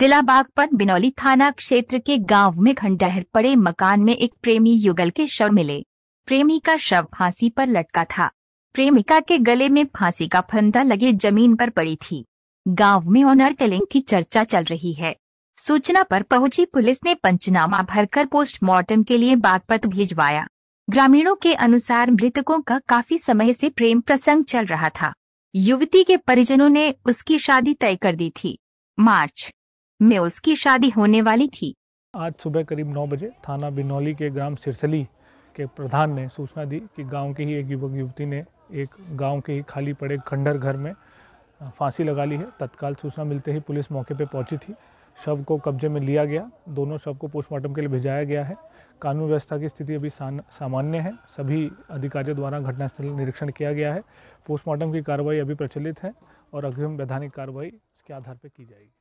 जिला बागपत बिनौली थाना क्षेत्र के गांव में खंडहर पड़े मकान में एक प्रेमी युगल के शव मिले प्रेमी का शव फांसी पर लटका था प्रेमिका के गले में फांसी का फंदा लगे जमीन पर पड़ी थी गांव में ऑनर टेलिंग की चर्चा चल रही है सूचना पर पहुंची पुलिस ने पंचनामा भरकर पोस्टमार्टम के लिए बागपत भिजवाया ग्रामीणों के अनुसार मृतकों का काफी समय से प्रेम प्रसंग चल रहा था युवती के परिजनों ने उसकी शादी तय कर दी थी मार्च में उसकी शादी होने वाली थी आज सुबह करीब नौ बजे थाना बिनौली के ग्राम सिरसली के प्रधान ने सूचना दी कि गांव के ही एक युवक युवती ने एक गांव के ही खाली पड़े खंडर घर में फांसी लगा ली है तत्काल सूचना मिलते ही पुलिस मौके पर पहुंची थी शव को कब्जे में लिया गया दोनों शव को पोस्टमार्टम के लिए भेजाया गया है कानून व्यवस्था की स्थिति अभी सामान्य है सभी अधिकारियों द्वारा घटनास्थल निरीक्षण किया गया है पोस्टमार्टम की कार्रवाई अभी प्रचलित है और अग्रिम वैधानिक कार्रवाई इसके आधार पर की जाएगी